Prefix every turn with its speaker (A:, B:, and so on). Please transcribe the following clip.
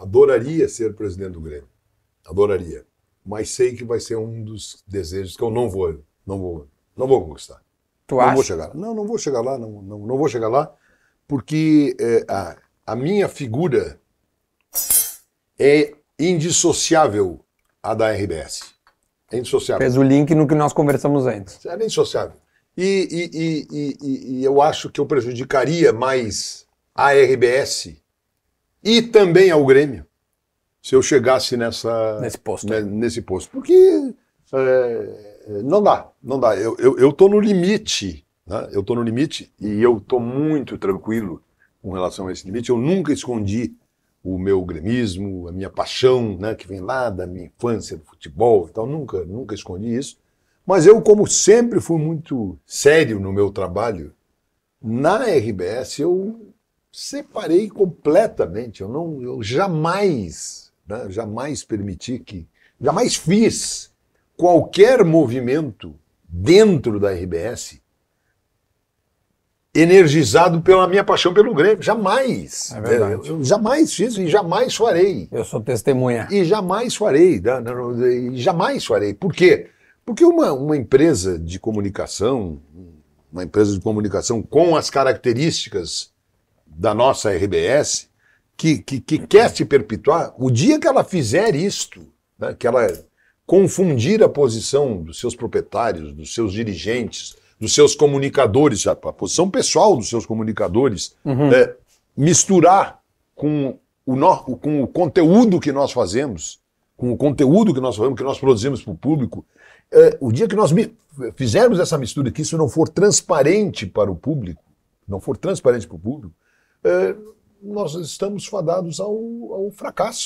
A: Adoraria ser presidente do Grêmio. Adoraria. Mas sei que vai ser um dos desejos que eu não vou, não vou, não vou conquistar. Tu não acha? vou chegar. Lá. Não, não vou chegar lá, não, não, não vou chegar lá, porque é, a, a minha figura é indissociável à da RBS. É indissociável. Fez o link no que nós conversamos antes. É Era indissociável. E, e, e, e, eu acho que eu prejudicaria mais a RBS e também ao Grêmio se eu chegasse nessa nesse posto, né, nesse posto. porque é, não dá, não dá. Eu, eu, eu tô no limite, né? eu tô no limite e eu tô muito tranquilo com relação a esse limite. Eu nunca escondi o meu gremismo, a minha paixão, né, que vem lá da minha infância do futebol, então nunca nunca escondi isso. Mas eu, como sempre, fui muito sério no meu trabalho. Na RBS eu separei completamente. Eu não, eu jamais, né, jamais permiti que, jamais fiz qualquer movimento dentro da RBS energizado pela minha paixão pelo Grêmio. Jamais. É, é eu, eu, jamais fiz e jamais farei. Eu sou testemunha. E jamais farei. Né, e jamais farei. Por quê? Porque uma, uma empresa de comunicação, uma empresa de comunicação com as características da nossa RBS que, que, que quer se perpetuar, o dia que ela fizer isto, né, que ela confundir a posição dos seus proprietários, dos seus dirigentes, dos seus comunicadores, a, posição pessoal dos seus comunicadores, uhum. é, misturar com o, no, com o conteúdo que nós fazemos, com o conteúdo que nós fazemos, que nós produzimos para o público, é, o dia que nós fizermos essa mistura, que isso não for transparente para o público, não for transparente para o público, eh, nós estamos fadados ao, ao fracasso.